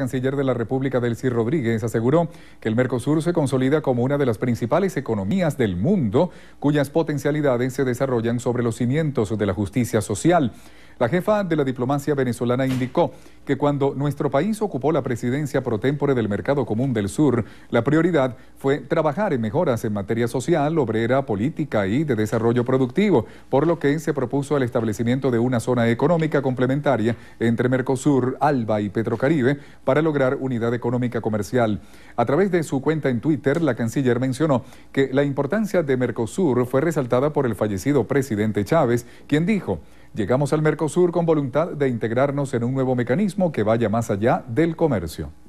canciller de la República Delcy Rodríguez aseguró que el Mercosur se consolida como una de las principales economías del mundo cuyas potencialidades se desarrollan sobre los cimientos de la justicia social. La jefa de la diplomacia venezolana indicó que cuando nuestro país ocupó la presidencia pro tempore del Mercado Común del Sur, la prioridad fue trabajar en mejoras en materia social, obrera, política y de desarrollo productivo, por lo que se propuso el establecimiento de una zona económica complementaria entre Mercosur, ALBA y Petrocaribe para lograr unidad económica comercial. A través de su cuenta en Twitter, la canciller mencionó que la importancia de Mercosur fue resaltada por el fallecido presidente Chávez, quien dijo, Llegamos al Mercosur con voluntad de integrarnos en un nuevo mecanismo que vaya más allá del comercio.